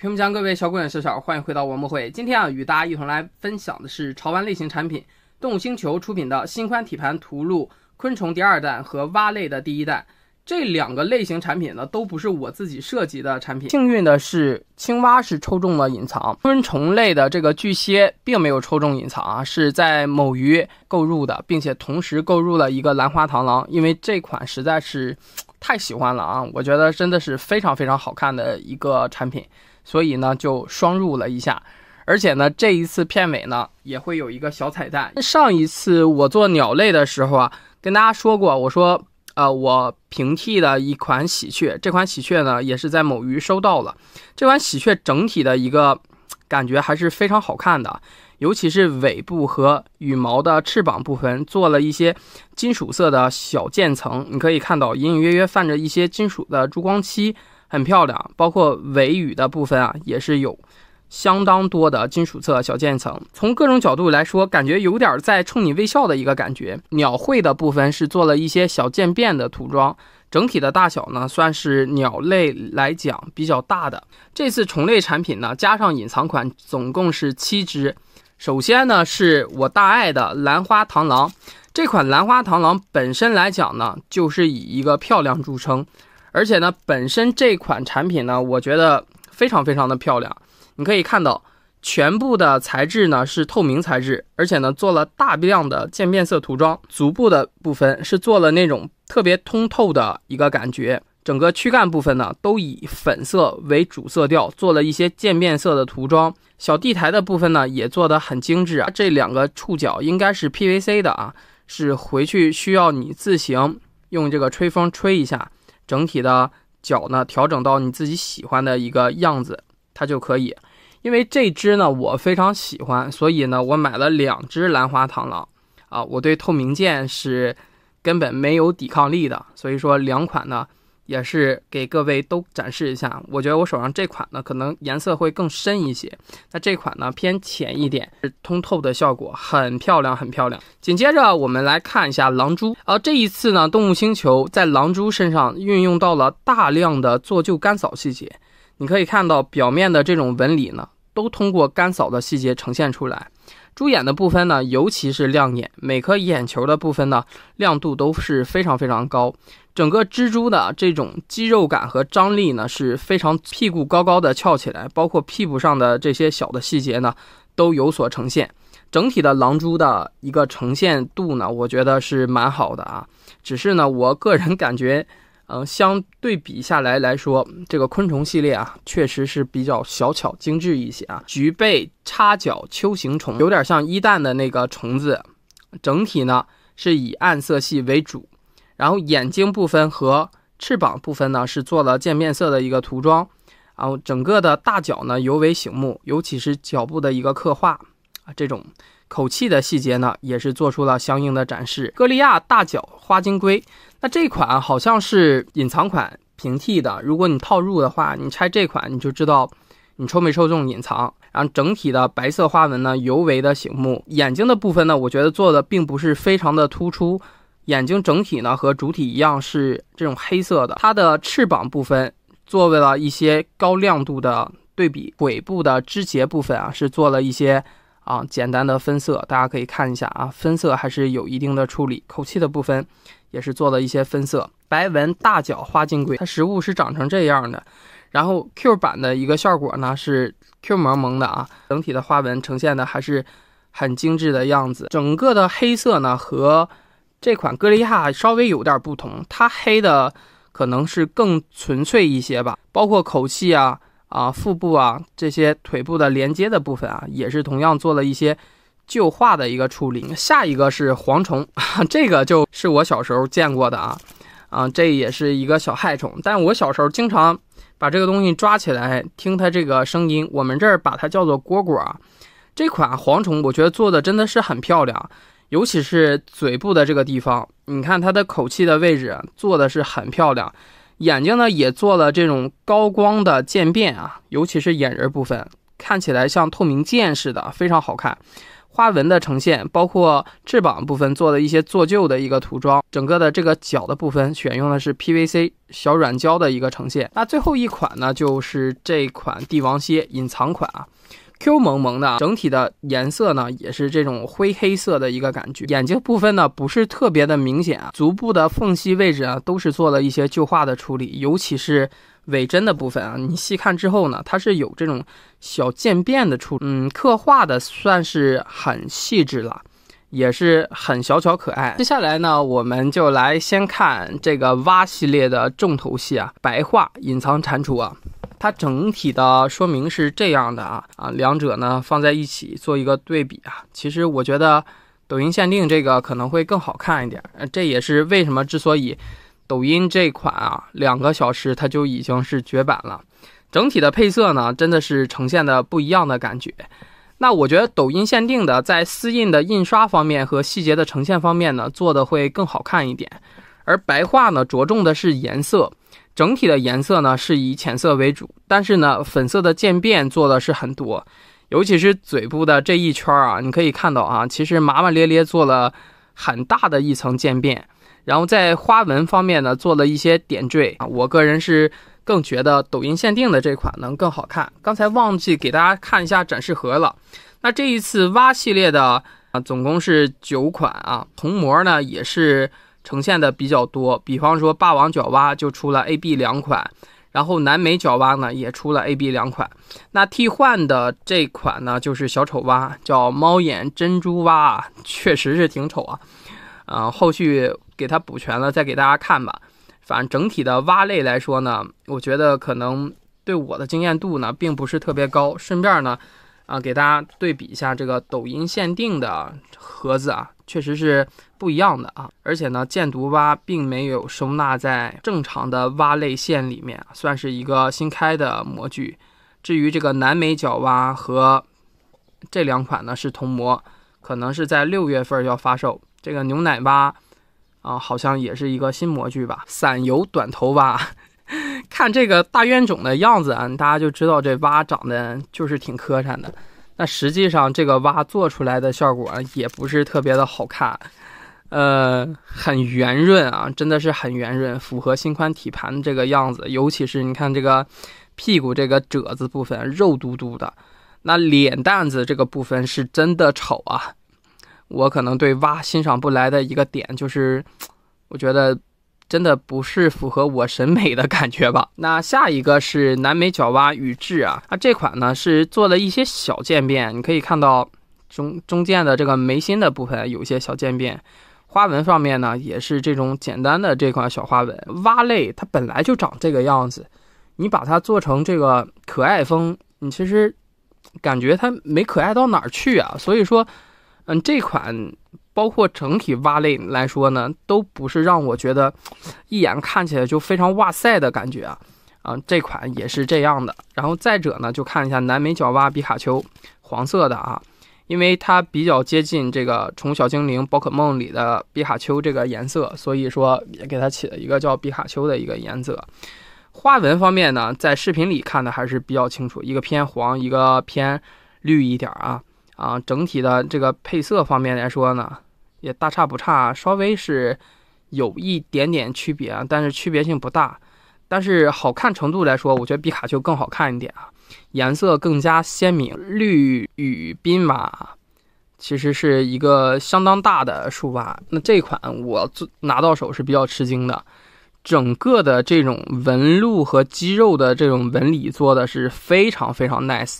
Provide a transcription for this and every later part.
屏幕前各位小鬼小小欢迎回到王博会。今天啊，与大家一同来分享的是潮玩类型产品，动物星球出品的新宽体盘图录昆虫第二弹和蛙类的第一弹。这两个类型产品呢，都不是我自己设计的产品。幸运的是，青蛙是抽中了隐藏，昆虫类的这个巨蟹并没有抽中隐藏啊，是在某鱼购入的，并且同时购入了一个兰花螳螂，因为这款实在是太喜欢了啊，我觉得真的是非常非常好看的一个产品。所以呢，就双入了一下，而且呢，这一次片尾呢也会有一个小彩蛋。上一次我做鸟类的时候啊，跟大家说过，我说，呃，我平替的一款喜鹊，这款喜鹊呢也是在某鱼收到了。这款喜鹊整体的一个感觉还是非常好看的，尤其是尾部和羽毛的翅膀部分做了一些金属色的小渐层，你可以看到隐隐约约泛着一些金属的珠光漆。很漂亮，包括尾羽的部分啊，也是有相当多的金属色小渐层。从各种角度来说，感觉有点在冲你微笑的一个感觉。鸟喙的部分是做了一些小渐变的涂装，整体的大小呢算是鸟类来讲比较大的。这次虫类产品呢，加上隐藏款，总共是七只。首先呢是我大爱的兰花螳螂，这款兰花螳螂本身来讲呢，就是以一个漂亮著称。而且呢，本身这款产品呢，我觉得非常非常的漂亮。你可以看到，全部的材质呢是透明材质，而且呢做了大量的渐变色涂装。足部的部分是做了那种特别通透的一个感觉。整个躯干部分呢，都以粉色为主色调，做了一些渐变色的涂装。小地台的部分呢，也做的很精致啊。这两个触角应该是 PVC 的啊，是回去需要你自行用这个吹风吹一下。整体的脚呢，调整到你自己喜欢的一个样子，它就可以。因为这只呢，我非常喜欢，所以呢，我买了两只兰花螳螂啊。我对透明件是根本没有抵抗力的，所以说两款呢。也是给各位都展示一下，我觉得我手上这款呢，可能颜色会更深一些，那这款呢偏浅一点，通透的效果很漂亮，很漂亮。紧接着我们来看一下狼蛛，而这一次呢，动物星球在狼蛛身上运用到了大量的做旧干扫细节，你可以看到表面的这种纹理呢，都通过干扫的细节呈现出来。猪眼的部分呢，尤其是亮眼，每颗眼球的部分呢，亮度都是非常非常高。整个蜘蛛的这种肌肉感和张力呢是非常，屁股高高的翘起来，包括屁股上的这些小的细节呢都有所呈现。整体的狼蛛的一个呈现度呢，我觉得是蛮好的啊。只是呢，我个人感觉，嗯，相对比下来来说，这个昆虫系列啊，确实是比较小巧精致一些啊。菊背叉角丘形虫有点像一蛋的那个虫子，整体呢是以暗色系为主。然后眼睛部分和翅膀部分呢是做了渐变色的一个涂装，然后整个的大脚呢尤为醒目，尤其是脚部的一个刻画啊，这种口气的细节呢也是做出了相应的展示。歌利亚大脚花金龟，那这款好像是隐藏款平替的，如果你套入的话，你拆这款你就知道你抽没抽中隐藏。然后整体的白色花纹呢尤为的醒目，眼睛的部分呢我觉得做的并不是非常的突出。眼睛整体呢和主体一样是这种黑色的，它的翅膀部分做了一些高亮度的对比，尾部的肢节部分啊是做了一些啊简单的分色，大家可以看一下啊分色还是有一定的处理，口气的部分也是做了一些分色，白纹大角花金龟它实物是长成这样的，然后 Q 版的一个效果呢是 Q 萌萌的啊，整体的花纹呈现的还是很精致的样子，整个的黑色呢和这款歌利亚稍微有点不同，它黑的可能是更纯粹一些吧，包括口气啊、啊腹部啊这些腿部的连接的部分啊，也是同样做了一些旧化的一个处理。下一个是蝗虫，这个就是我小时候见过的啊，啊这也是一个小害虫，但我小时候经常把这个东西抓起来听它这个声音，我们这儿把它叫做蝈蝈啊。这款蝗虫我觉得做的真的是很漂亮。尤其是嘴部的这个地方，你看它的口气的位置做的是很漂亮，眼睛呢也做了这种高光的渐变啊，尤其是眼仁部分，看起来像透明剑似的，非常好看。花纹的呈现，包括翅膀部分做的一些做旧的一个涂装，整个的这个脚的部分选用的是 PVC 小软胶的一个呈现。那最后一款呢，就是这款帝王蝎隐藏款啊。Q 萌萌的，整体的颜色呢也是这种灰黑色的一个感觉，眼睛部分呢不是特别的明显啊，足部的缝隙位置啊都是做了一些旧化的处理，尤其是尾针的部分啊，你细看之后呢，它是有这种小渐变的处，嗯，刻画的算是很细致了，也是很小巧可爱。接下来呢，我们就来先看这个蛙系列的重头戏啊，白化隐藏蟾蜍啊。它整体的说明是这样的啊啊，两者呢放在一起做一个对比啊，其实我觉得抖音限定这个可能会更好看一点，这也是为什么之所以抖音这款啊两个小时它就已经是绝版了。整体的配色呢真的是呈现的不一样的感觉，那我觉得抖音限定的在丝印的印刷方面和细节的呈现方面呢做的会更好看一点，而白话呢着重的是颜色。整体的颜色呢是以浅色为主，但是呢粉色的渐变做的是很多，尤其是嘴部的这一圈儿啊，你可以看到啊，其实麻麻咧咧做了很大的一层渐变，然后在花纹方面呢做了一些点缀啊。我个人是更觉得抖音限定的这款能更好看。刚才忘记给大家看一下展示盒了，那这一次蛙系列的啊，总共是九款啊，铜模呢也是。呈现的比较多，比方说霸王角蛙就出了 A、B 两款，然后南美角蛙呢也出了 A、B 两款。那替换的这款呢就是小丑蛙，叫猫眼珍珠蛙，确实是挺丑啊。啊，后续给它补全了再给大家看吧。反正整体的蛙类来说呢，我觉得可能对我的经验度呢并不是特别高。顺便呢，啊，给大家对比一下这个抖音限定的。盒子啊，确实是不一样的啊！而且呢，箭毒蛙并没有收纳在正常的蛙类线里面，算是一个新开的模具。至于这个南美角蛙和这两款呢，是同模，可能是在六月份要发售。这个牛奶蛙啊，好像也是一个新模具吧？散游短头蛙，看这个大冤种的样子啊，大家就知道这蛙长得就是挺磕碜的。那实际上，这个蛙做出来的效果也不是特别的好看，呃，很圆润啊，真的是很圆润，符合心宽体盘这个样子。尤其是你看这个屁股这个褶子部分，肉嘟嘟的。那脸蛋子这个部分是真的丑啊，我可能对蛙欣赏不来的一个点就是，我觉得。真的不是符合我审美的感觉吧？那下一个是南美角蛙羽痣啊，那这款呢是做了一些小渐变，你可以看到中中间的这个眉心的部分有一些小渐变，花纹上面呢也是这种简单的这款小花纹，蛙类它本来就长这个样子，你把它做成这个可爱风，你其实感觉它没可爱到哪儿去啊，所以说，嗯这款。包括整体蛙类来说呢，都不是让我觉得一眼看起来就非常哇塞的感觉啊！啊，这款也是这样的。然后再者呢，就看一下南美角蛙比卡丘黄色的啊，因为它比较接近这个宠物小精灵宝可梦里的比卡丘这个颜色，所以说也给它起了一个叫比卡丘的一个颜色。花纹方面呢，在视频里看的还是比较清楚，一个偏黄，一个偏绿一点啊啊！整体的这个配色方面来说呢。也大差不差，稍微是有一点点区别啊，但是区别性不大。但是好看程度来说，我觉得比卡丘更好看一点啊，颜色更加鲜明。绿与兵马其实是一个相当大的数吧。那这款我拿到手是比较吃惊的，整个的这种纹路和肌肉的这种纹理做的是非常非常 nice。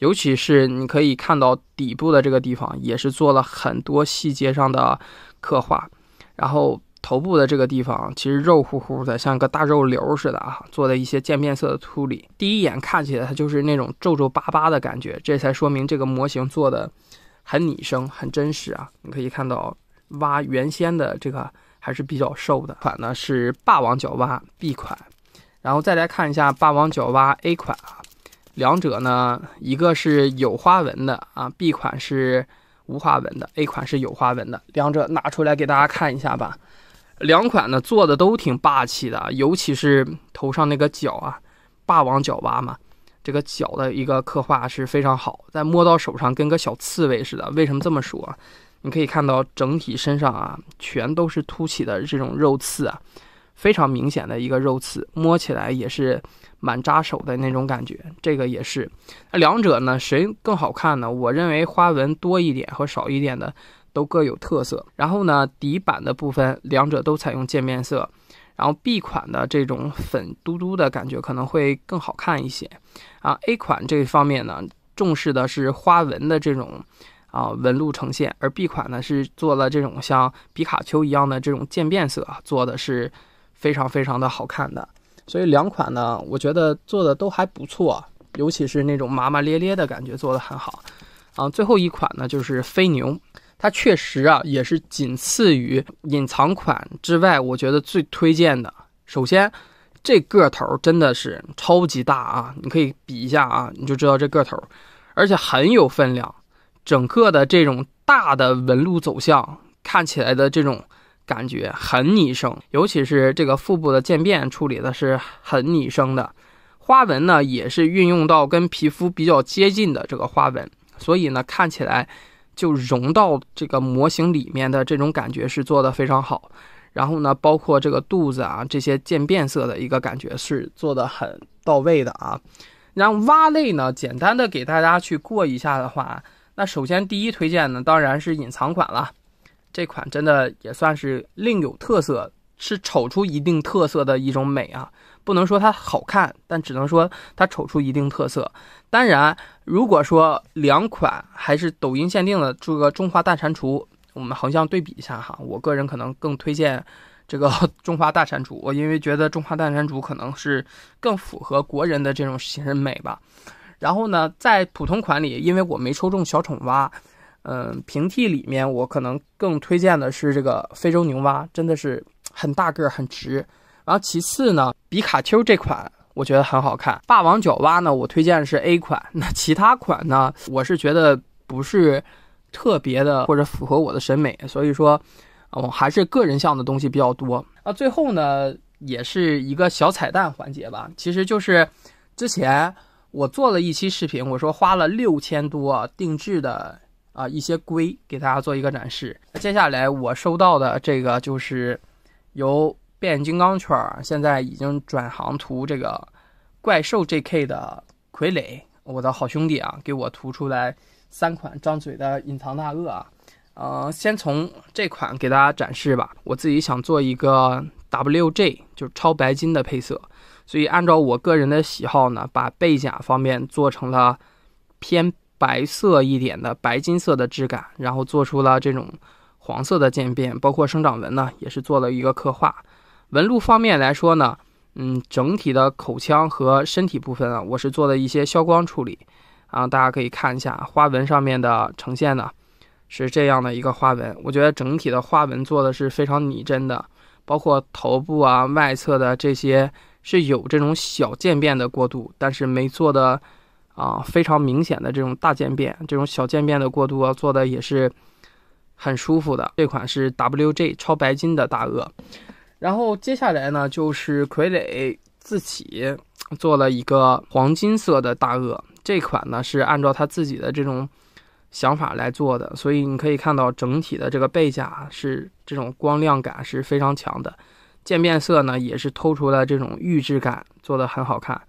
尤其是你可以看到底部的这个地方，也是做了很多细节上的刻画。然后头部的这个地方，其实肉乎乎的，像个大肉瘤似的啊，做的一些渐变色的处理。第一眼看起来，它就是那种皱皱巴巴的感觉，这才说明这个模型做的很拟生、很真实啊。你可以看到蛙原先的这个还是比较瘦的款呢，是霸王角蛙 B 款。然后再来看一下霸王角蛙 A 款啊。两者呢，一个是有花纹的啊，B 款是无花纹的，A 款是有花纹的。两者拿出来给大家看一下吧。两款呢做的都挺霸气的，尤其是头上那个角啊，霸王角蛙嘛，这个角的一个刻画是非常好，在摸到手上跟个小刺猬似的。为什么这么说？你可以看到整体身上啊，全都是凸起的这种肉刺啊。非常明显的一个肉刺，摸起来也是蛮扎手的那种感觉。这个也是，两者呢谁更好看呢？我认为花纹多一点和少一点的都各有特色。然后呢底板的部分，两者都采用渐变色，然后 B 款的这种粉嘟嘟的感觉可能会更好看一些。啊，A 款这方面呢重视的是花纹的这种啊纹路呈现，而 B 款呢是做了这种像皮卡丘一样的这种渐变色，做的是。非常非常的好看的，所以两款呢，我觉得做的都还不错，尤其是那种麻麻咧咧的感觉做的很好，啊，最后一款呢就是飞牛，它确实啊也是仅次于隐藏款之外，我觉得最推荐的。首先，这个头真的是超级大啊，你可以比一下啊，你就知道这个头，而且很有分量，整个的这种大的纹路走向看起来的这种。感觉很拟生，尤其是这个腹部的渐变处理的是很拟生的，花纹呢也是运用到跟皮肤比较接近的这个花纹，所以呢看起来就融到这个模型里面的这种感觉是做的非常好。然后呢，包括这个肚子啊这些渐变色的一个感觉是做的很到位的啊。然后蛙类呢，简单的给大家去过一下的话，那首先第一推荐呢当然是隐藏款了。这款真的也算是另有特色，是丑出一定特色的一种美啊！不能说它好看，但只能说它丑出一定特色。当然，如果说两款还是抖音限定的这个中华大蟾蜍，我们横向对比一下哈，我个人可能更推荐这个 中华大蟾蜍，我因为觉得中华大蟾蜍可能是更符合国人的这种审美吧。然后呢，在普通款里，因为我没抽中小宠蛙。嗯，平替里面我可能更推荐的是这个非洲牛蛙，真的是很大个，很直。然后其次呢，比卡丘这款我觉得很好看。霸王角蛙呢，我推荐是 A 款。那其他款呢，我是觉得不是特别的或者符合我的审美，所以说我还是个人向的东西比较多。那最后呢，也是一个小彩蛋环节吧，其实就是之前我做了一期视频，我说花了六千多定制的。啊，一些龟给大家做一个展示。接下来我收到的这个就是由变形金刚圈儿现在已经转行涂这个怪兽 J.K. 的傀儡，我的好兄弟啊，给我涂出来三款张嘴的隐藏大鳄啊。呃，先从这款给大家展示吧。我自己想做一个 WJ，就是超白金的配色，所以按照我个人的喜好呢，把背甲方面做成了偏。白色一点的白金色的质感，然后做出了这种黄色的渐变，包括生长纹呢，也是做了一个刻画。纹路方面来说呢，嗯，整体的口腔和身体部分啊，我是做了一些消光处理啊，大家可以看一下花纹上面的呈现呢，是这样的一个花纹。我觉得整体的花纹做的是非常拟真的，包括头部啊外侧的这些是有这种小渐变的过渡，但是没做的。啊，非常明显的这种大渐变，这种小渐变的过渡做的也是很舒服的。这款是 WJ 超白金的大鳄，然后接下来呢就是傀儡自己做了一个黄金色的大鳄，这款呢是按照他自己的这种想法来做的，所以你可以看到整体的这个背甲是这种光亮感是非常强的，渐变色呢也是透出了这种玉质感，做的很好看。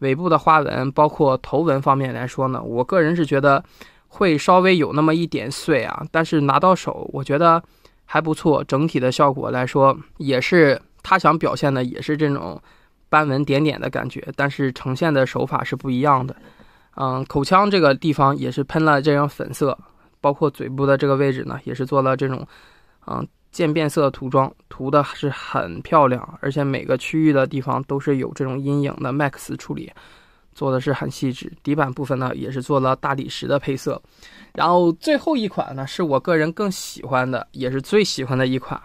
尾部的花纹包括头纹方面来说呢，我个人是觉得会稍微有那么一点碎啊，但是拿到手我觉得还不错，整体的效果来说也是它想表现的也是这种斑纹点点的感觉，但是呈现的手法是不一样的。嗯，口腔这个地方也是喷了这种粉色，包括嘴部的这个位置呢，也是做了这种，嗯。渐变色涂装涂的是很漂亮，而且每个区域的地方都是有这种阴影的 Max 处理做的是很细致，底板部分呢也是做了大理石的配色，然后最后一款呢是我个人更喜欢的，也是最喜欢的一款，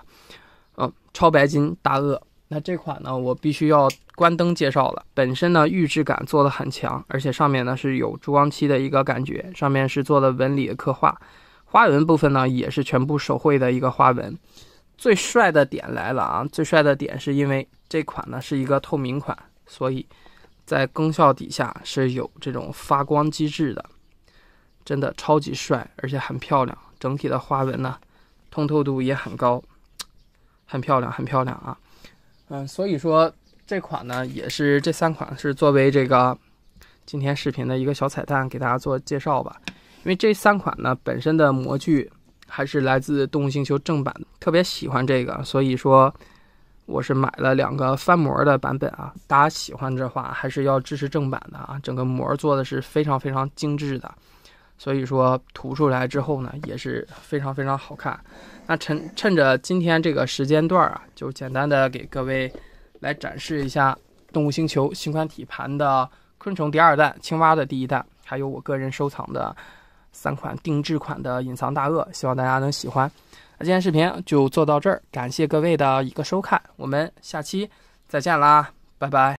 嗯，超白金大鳄。那这款呢我必须要关灯介绍了，本身呢玉质感做的很强，而且上面呢是有珠光漆的一个感觉，上面是做了纹理的刻画。花纹部分呢，也是全部手绘的一个花纹。最帅的点来了啊！最帅的点是因为这款呢是一个透明款，所以在灯效底下是有这种发光机制的，真的超级帅，而且很漂亮。整体的花纹呢，通透度也很高，很漂亮，很漂亮啊。嗯，所以说这款呢，也是这三款是作为这个今天视频的一个小彩蛋给大家做介绍吧。因为这三款呢，本身的模具还是来自《动物星球》正版，特别喜欢这个，所以说我是买了两个翻模的版本啊。大家喜欢的话，还是要支持正版的啊。整个模做的是非常非常精致的，所以说涂出来之后呢，也是非常非常好看。那趁趁着今天这个时间段啊，就简单的给各位来展示一下《动物星球》新款底盘的昆虫第二弹、青蛙的第一弹，还有我个人收藏的。三款定制款的隐藏大鳄，希望大家能喜欢。那今天视频就做到这儿，感谢各位的一个收看，我们下期再见啦，拜拜。